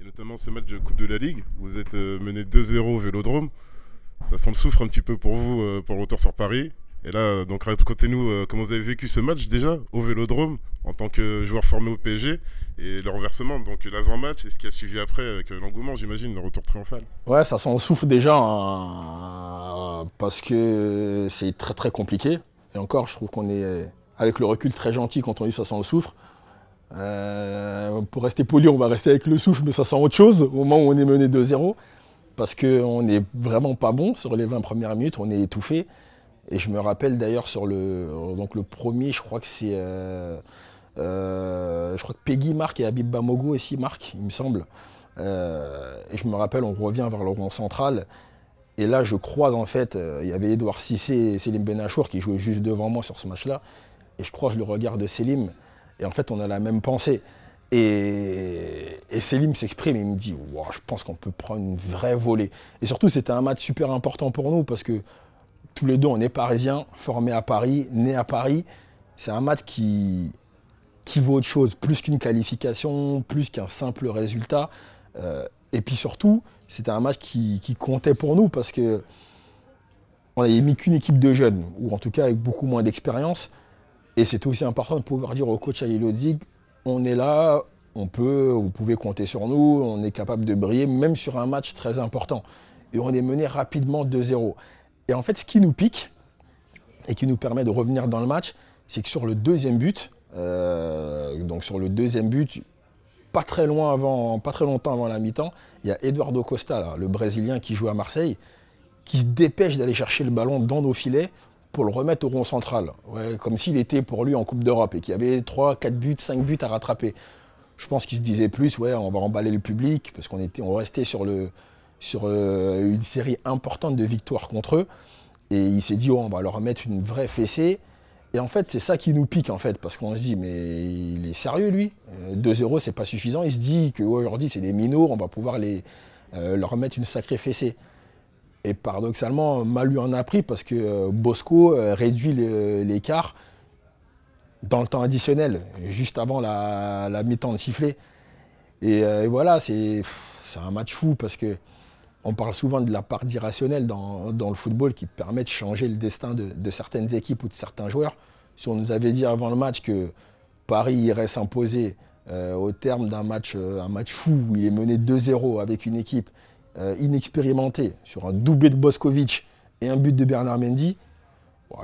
Et notamment ce match de Coupe de la Ligue, vous êtes euh, mené 2-0 au Vélodrome. Ça sent le souffre un petit peu pour vous, euh, pour retour sur Paris. Et là, euh, donc racontez-nous comment vous avez vécu ce match déjà au Vélodrome en tant que joueur formé au PSG et le renversement, donc l'avant-match et ce qui a suivi après avec l'engouement, j'imagine, le retour triomphal. Ouais, ça sent le souffle déjà hein, parce que c'est très très compliqué. Et encore, je trouve qu'on est avec le recul très gentil quand on dit ça sent le souffre. Euh, pour rester poli, on va rester avec le souffle, mais ça sent autre chose au moment où on est mené 2-0. Parce qu'on n'est vraiment pas bon sur les 20 premières minutes, on est étouffé. Et je me rappelle d'ailleurs sur le, donc le premier, je crois que c'est. Euh, euh, je crois que Peggy marque et Habib Bamogo aussi marque, il me semble. et je me rappelle, on revient vers le rond central. Et là, je croise en fait, il y avait Edouard Cissé et Selim Benachour qui jouaient juste devant moi sur ce match-là. Et je croise le regard de Selim. Et en fait, on a la même pensée. Et, et s'exprime et il me dit wow, Je pense qu'on peut prendre une vraie volée. Et surtout, c'était un match super important pour nous parce que tous les deux, on est parisiens, formés à Paris, nés à Paris. C'est un match qui, vaut autre chose, plus qu'une qualification, plus qu'un simple résultat. Euh, et puis surtout, c'était un match qui, comptait pour nous parce que on n'avait mis qu'une équipe de jeunes, ou en tout cas avec beaucoup moins d'expérience. Et c'est aussi important de pouvoir dire au coach à on est là, on peut, vous pouvez compter sur nous, on est capable de briller, même sur un match très important. Et on est mené rapidement 2-0. Et en fait, ce qui nous pique, et qui nous permet de revenir dans le match, c'est que sur le deuxième but, euh, donc sur le deuxième but, pas très loin avant, pas très longtemps avant la mi-temps, il y a Eduardo Costa, le Brésilien qui joue à Marseille, qui se dépêche d'aller chercher le ballon dans nos filets pour le remettre au rond central, comme s'il était pour lui en Coupe d'Europe et qu'il y avait 3, 4 buts, 5 buts à rattraper. Je pense qu'il se disait plus, ouais, on va emballer le public, parce qu'on était, on restait sur, le, sur euh, une série importante de victoires contre eux. Et il s'est dit, oh, on va leur mettre une vraie fessée. Et en fait, c'est ça qui nous pique, en fait, parce qu'on se dit, mais il est sérieux, lui. 2-0, euh, c'est pas suffisant. Il se dit qu'aujourd'hui, c'est des minots, on va pouvoir les, euh, leur mettre une sacrée fessée. Et paradoxalement, Malu en a pris parce que euh, Bosco euh, réduit l'écart dans le temps additionnel, juste avant la, mi-temps de sifflet. Euh, et, voilà, c'est un match fou parce que on parle souvent de la part d'irrationnel dans, le football qui permet de changer le destin de, certaines équipes ou de certains joueurs. Si on nous avait dit avant le match que Paris irait s'imposer au terme d'un match, un match fou où il est mené 2-0 avec une équipe euh, inexpérimenté sur un doublé de Boskovic et un but de Bernard Mendy,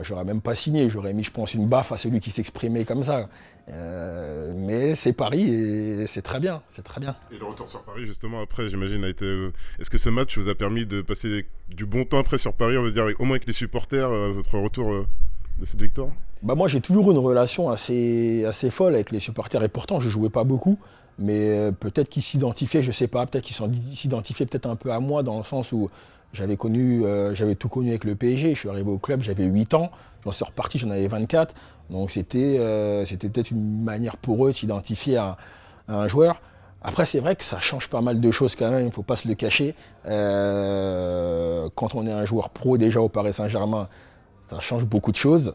j'aurais même pas signé, j'aurais mis, je pense, une baffe à celui qui s'exprimait comme ça. Euh, mais c'est Paris et c'est très bien, c'est très bien. Et le retour sur Paris, justement, après, j'imagine, a été. Euh, est-ce que ce match vous a permis de passer du bon temps après sur Paris, on va dire, au moins avec les supporters, votre retour de cette victoire bah Moi, j'ai toujours une relation assez, assez folle avec les supporters. Et pourtant, je jouais pas beaucoup. Mais euh, peut-être qu'ils s'identifiaient, je ne sais pas. Peut-être qu'ils s'identifiaient peut-être un peu à moi dans le sens où j'avais connu, euh, j'avais tout connu avec le PSG. Je suis arrivé au club, j'avais 8 ans. J'en suis reparti, j'en avais 24. Donc euh, c'était, peut-être une manière pour eux de s'identifier à, un joueur. Après, c'est vrai que ça change pas mal de choses quand même, il ne faut pas se le cacher. quand on est un joueur pro déjà au Paris Saint-Germain, ça change beaucoup de choses.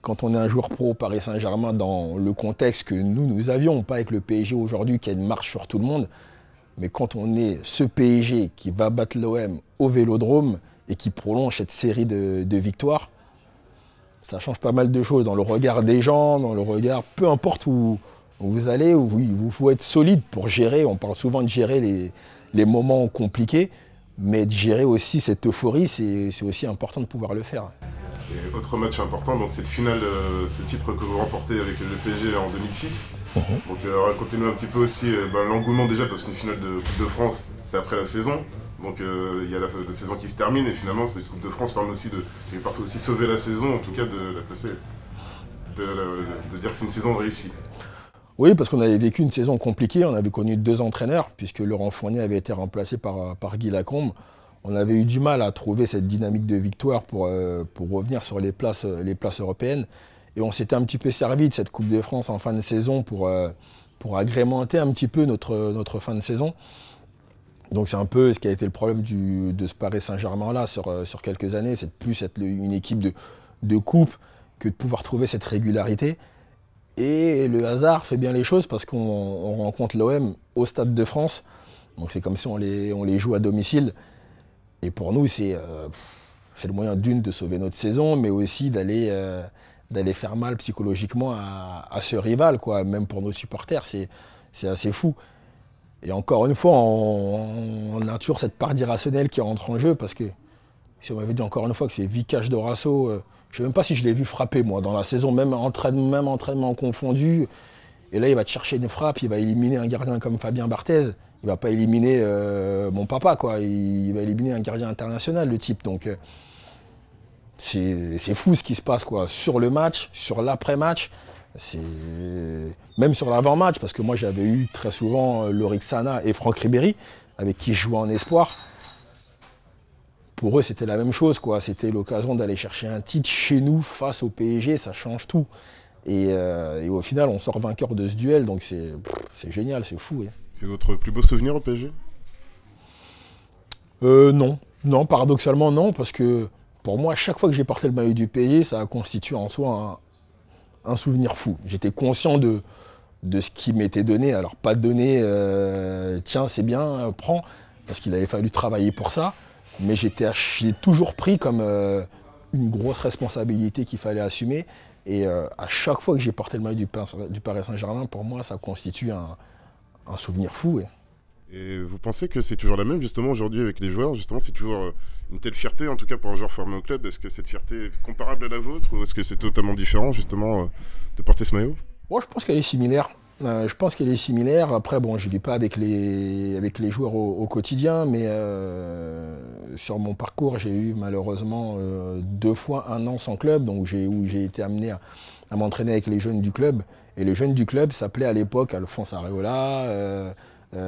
Quand on est un joueur pro Paris Saint-Germain dans le contexte que nous, nous avions, pas avec le PSG aujourd'hui qui a une marche sur tout le monde, mais quand on est ce PSG qui va battre l'OM au Vélodrome et qui prolonge cette série de, victoires, ça change pas mal de choses dans le regard des gens, dans le regard, peu importe où, vous allez, il vous, faut être solide pour gérer. On parle souvent de gérer les moments compliqués, mais de gérer aussi cette euphorie, c'est aussi important de pouvoir le faire. Et autre match important, donc cette finale, euh, ce titre que vous remportez avec le PSG en 2006. Mhm. Donc euh, racontez-nous un petit peu aussi euh, ben, l'engouement déjà parce qu'une finale de Coupe de France, c'est après la saison. Donc il y a la, saison qui se termine et finalement cette Coupe de France permet aussi de, partout aussi sauver la saison, en tout cas de la passer, de, dire que c'est une saison réussie. Oui, parce qu'on avait vécu une saison compliquée. On avait connu deux entraîneurs puisque Laurent Fournier avait été remplacé par Guy Lacombe on avait eu du mal à trouver cette dynamique de victoire euh, pour, revenir sur les places, les places européennes. Et on s'était un petit peu servi de cette Coupe de France en fin de saison pour, euh, pour agrémenter un petit peu notre, fin de saison. Donc c'est un peu ce qui a été le problème de ce Paris Saint-Germain-là euh, sur, quelques années, c'est de plus être une équipe de, coupe que de pouvoir trouver cette régularité. Et le hasard fait bien les choses parce qu'on rencontre l'OM au Stade de France. Donc c'est comme si on les, on les joue à domicile. Et pour nous, euh, c'est le moyen d'une de sauver notre saison, mais aussi d'aller euh, faire mal psychologiquement à, ce rival, quoi. Même pour nos supporters, c'est assez fou. Et encore une fois, on, a toujours cette part d'irrationnel qui rentre en jeu parce que si on m'avait dit encore une fois que c'est Vicage Dorasso, euh, je ne sais même pas si je l'ai vu frapper moi dans la saison, même même entraînement confondu. Et là, il va te chercher des frappes, il va éliminer un gardien comme Fabien Barthez. Il va pas éliminer euh, mon papa, quoi. Il, va éliminer un gardien international, le type. Donc, euh, c'est fou ce qui se passe, quoi. Sur le match, sur l'après-match, même sur l'avant-match, parce que moi, j'avais eu très souvent euh, Loric Sana et Franck Ribéry, avec qui je jouais en espoir. Pour eux, c'était la même chose, quoi. C'était l'occasion d'aller chercher un titre chez nous, face au PSG, ça change tout. Euh, et, au final, on sort vainqueur de ce duel, donc c'est, génial, c'est fou. Hein. C'est votre plus beau souvenir au PSG euh, Non, non, paradoxalement non, parce que pour moi, à chaque fois que j'ai porté le maillot du PSG, ça a constitué en soi un, souvenir fou. J'étais conscient de, ce qui m'était donné, alors pas donné, euh, tiens, c'est bien, prends, parce qu'il avait fallu travailler pour ça, mais j'ai toujours pris comme une grosse responsabilité qu'il fallait assumer. Et euh, à chaque fois que j'ai porté le maillot du, Paris Saint-Germain, pour moi, ça constitue un, souvenir fou. Et vous pensez que c'est toujours la même, justement, aujourd'hui, avec les joueurs Justement, c'est toujours euh, une telle fierté, en tout cas pour un joueur formé au club. Est-ce que cette fierté est comparable à la vôtre ou est-ce que c'est totalement différent, justement, euh, de porter ce maillot Moi, je pense qu'elle est similaire. Euh, je pense qu'elle est similaire. Après, bon, je ne vis pas avec les, avec les joueurs au, quotidien, mais euh, sur mon parcours, j'ai eu malheureusement euh, deux fois un an sans club, donc où j'ai été amené à, m'entraîner avec les jeunes du club. Et les jeunes du club s'appelaient à l'époque Alphonse Areola, il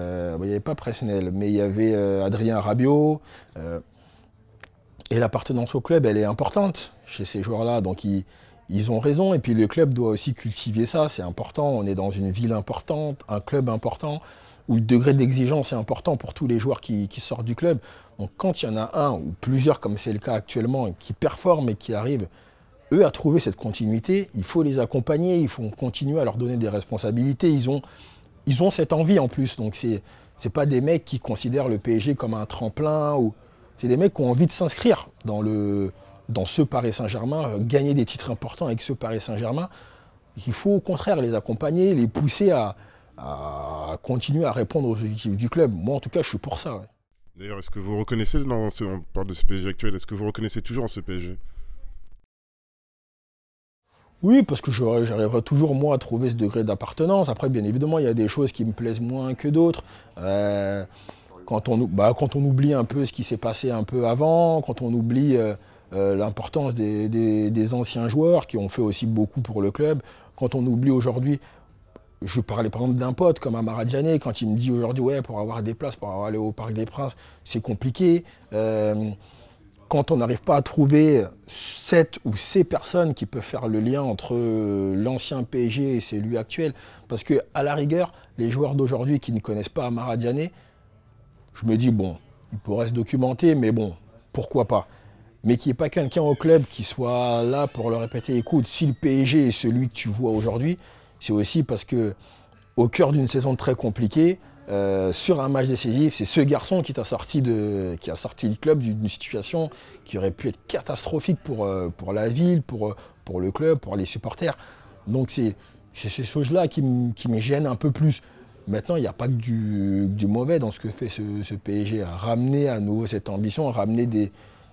n'y avait pas Presnel, mais il y avait Adrien Rabiot. et l'appartenance au club, elle est importante chez ces joueurs-là. Donc ils ont raison. Et puis le club doit aussi cultiver ça, c'est important. On est dans une ville importante, un club important, où le degré d'exigence est important pour tous les joueurs qui, sortent du club. Donc quand il y en a un ou plusieurs, comme c'est le cas actuellement, qui performent et qui arrivent, eux, à trouver cette continuité, il faut les accompagner, il faut continuer à leur donner des responsabilités. Ils ont, ils ont cette envie en plus. Donc c'est n'est pas des mecs qui considèrent le PSG comme un tremplin. ou C'est des mecs qui ont envie de s'inscrire dans le dans ce Paris Saint-Germain, euh, gagner des titres importants avec ce Paris Saint-Germain. Il faut au contraire les accompagner, les pousser à, continuer à répondre aux objectifs du club. Moi, en tout cas, je suis pour ça. D'ailleurs, est-ce que vous reconnaissez, on parle de ce PSG actuel, est-ce que vous reconnaissez toujours ce PSG oui, parce que j'arriverai toujours, moi, à trouver ce degré d'appartenance. Après, bien évidemment, il y a des choses qui me plaisent moins que d'autres. Euh, bah, quand, on, oublie un peu ce qui s'est passé un peu avant, quand on oublie euh, euh, l'importance des, anciens joueurs qui ont fait aussi beaucoup pour le club. Quand on oublie aujourd'hui, je parlais par exemple d'un pote comme Amara quand il me dit aujourd'hui, ouais, pour avoir des places, pour aller au Parc des Princes, c'est compliqué. Euh, quand on n'arrive pas à trouver cette ou ces personnes qui peuvent faire le lien entre l'ancien PSG et celui actuel, parce que à la rigueur, les joueurs d'aujourd'hui qui ne connaissent pas Amara je me dis, bon, ils pourraient se documenter, mais bon, pourquoi pas mais qu'il n'y ait pas quelqu'un au club qui soit là pour le répéter écoute, si le PSG est celui que tu vois aujourd'hui, c'est aussi parce que au cœur d'une saison très compliquée, euh, sur un match décisif, c'est ce garçon qui, a sorti de, le club d'une situation qui aurait pu être catastrophique pour, euh, la ville, euh, pour, le club, pour les supporters. Donc c'est ces choses-là qui, me gênent un peu plus. Maintenant, il n'y a pas que du, mauvais dans ce que fait ce, PSG, ramener à nouveau cette ambition, ramener des,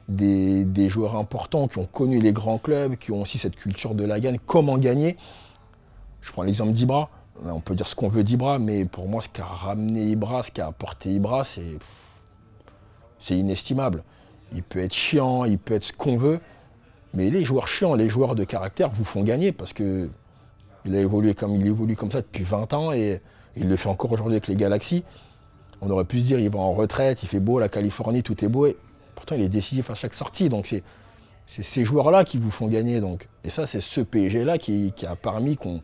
des, joueurs importants qui ont connu les grands clubs, qui ont aussi cette culture de la gagne, comment gagner. Je prends l'exemple d'Ibra. Euh, on peut dire ce qu'on veut d'Ibra, mais pour moi, ce qu'a ramené Ibra, ce qu'a apporté Ibra, c'est, c'est inestimable. Il peut être chiant, il peut être ce qu'on veut, mais les joueurs chiants, les joueurs de caractère vous font gagner parce que il a évolué comme il évolue comme ça depuis 20 ans et il le fait encore aujourd'hui avec les Galaxies. On aurait pu se dire il va en retraite, il fait beau, la Californie, tout est beau. Pourtant, il est décisif à chaque sortie. Donc, c'est ces joueurs-là qui vous font gagner. Donc. Et ça, c'est ce PSG-là qui, a permis qu'on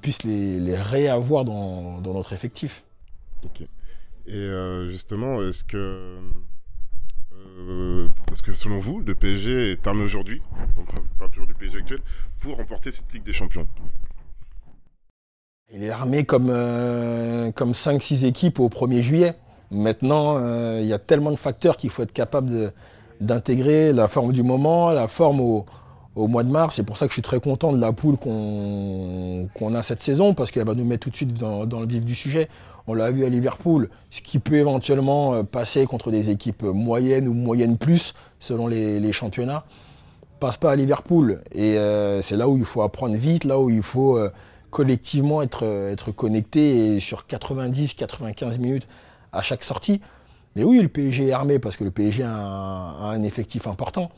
puisse les, réavoir dans, notre effectif. Et euh, justement, est-ce que. Euh, que selon vous, le PSG est armé aujourd'hui, on toujours du PSG actuel, pour remporter cette Ligue des Champions Il est armé comme, euh, comme 5-6 équipes au 1er juillet. Maintenant, euh, il y a tellement de facteurs qu'il faut être capable d'intégrer la forme du moment, la forme au, mois de mars. C'est pour ça que je suis très content de la poule qu'on a cette saison, parce qu'elle va nous mettre tout de suite dans, le vif du sujet. On l'a vu à Liverpool, ce qui peut éventuellement euh, passer contre des équipes moyennes ou moyennes plus, selon les, les championnats, passe pas à Liverpool. Et euh, c'est là où il faut apprendre vite, là où il faut collectivement être, être connecté. Et sur 90-95 minutes, à chaque sortie. Mais oui, le PSG est armé parce que le PSG a un, effectif important.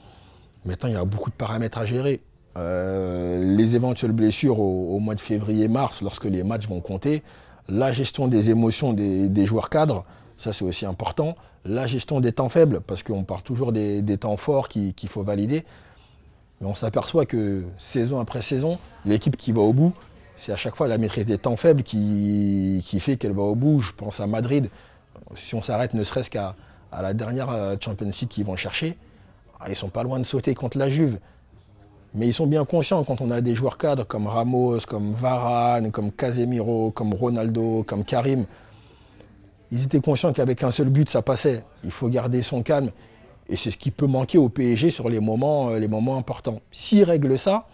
Maintenant, il y a beaucoup de paramètres à gérer. Euh, les éventuelles blessures au, mois de février-mars, lorsque les matchs vont compter, la gestion des émotions des, joueurs cadres, ça c'est aussi important, la gestion des temps faibles, parce qu'on part toujours des, temps forts qu'il faut valider, mais on s'aperçoit que saison après saison, l'équipe qui va au bout, c'est à chaque fois la maîtrise des temps faibles qui, qui fait qu'elle va au bout. Je pense à Madrid, si on s'arrête ne serait-ce qu'à à la dernière euh, Champions League qu'ils vont chercher, ah, ils sont pas loin de sauter contre la Juve. Mais ils sont bien conscients quand on a des joueurs cadres comme Ramos, comme Varane, comme Casemiro, comme Ronaldo, comme Karim. Ils étaient conscients qu'avec un seul but, ça passait. Il faut garder son calme. Et c'est ce qui peut manquer au PSG sur les moments, euh, les moments importants. S'ils règlent ça,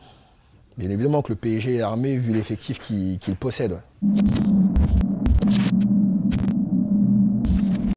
bien évidemment que le PSG est armé vu l'effectif qu'il possède.